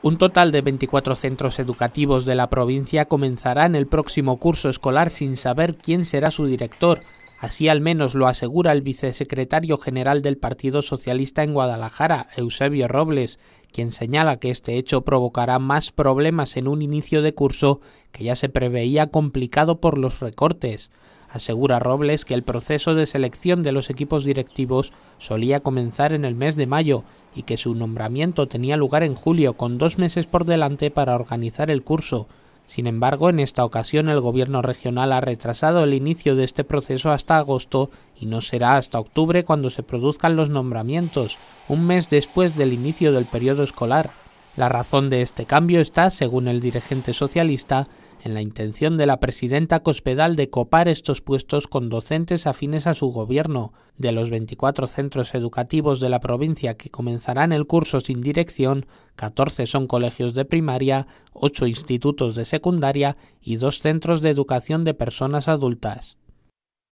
Un total de 24 centros educativos de la provincia comenzarán el próximo curso escolar sin saber quién será su director. Así al menos lo asegura el vicesecretario general del Partido Socialista en Guadalajara, Eusebio Robles, quien señala que este hecho provocará más problemas en un inicio de curso que ya se preveía complicado por los recortes. Asegura Robles que el proceso de selección de los equipos directivos solía comenzar en el mes de mayo y que su nombramiento tenía lugar en julio con dos meses por delante para organizar el curso. Sin embargo, en esta ocasión el gobierno regional ha retrasado el inicio de este proceso hasta agosto y no será hasta octubre cuando se produzcan los nombramientos, un mes después del inicio del periodo escolar. La razón de este cambio está, según el dirigente socialista, en la intención de la presidenta Cospedal de copar estos puestos con docentes afines a su gobierno. De los 24 centros educativos de la provincia que comenzarán el curso sin dirección, 14 son colegios de primaria, 8 institutos de secundaria y 2 centros de educación de personas adultas.